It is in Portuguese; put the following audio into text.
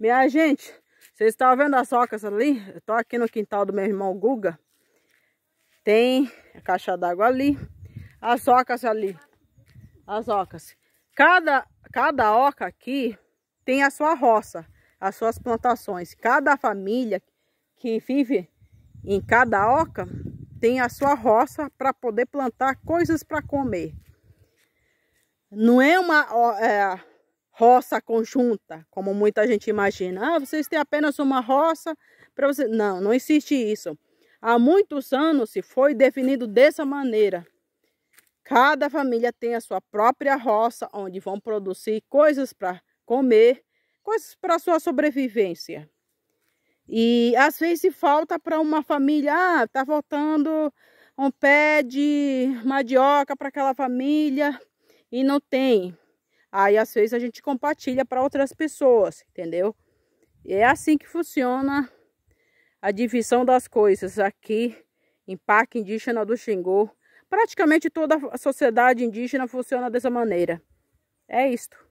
Minha gente, vocês estão vendo as socas ali? Eu tô aqui no quintal do meu irmão Guga. Tem a caixa d'água ali. As socas ali. As ocas. Cada, cada oca aqui tem a sua roça, as suas plantações. Cada família que vive em cada oca tem a sua roça para poder plantar coisas para comer. Não é uma... É, roça conjunta, como muita gente imagina. Ah, vocês têm apenas uma roça para você. Não, não existe isso. Há muitos anos se foi definido dessa maneira. Cada família tem a sua própria roça onde vão produzir coisas para comer, coisas para sua sobrevivência. E às vezes falta para uma família, ah, está faltando um pé de mandioca para aquela família e não tem. Aí às vezes a gente compartilha para outras pessoas, entendeu? E é assim que funciona a divisão das coisas aqui em Parque Indígena do Xingu. Praticamente toda a sociedade indígena funciona dessa maneira. É isto.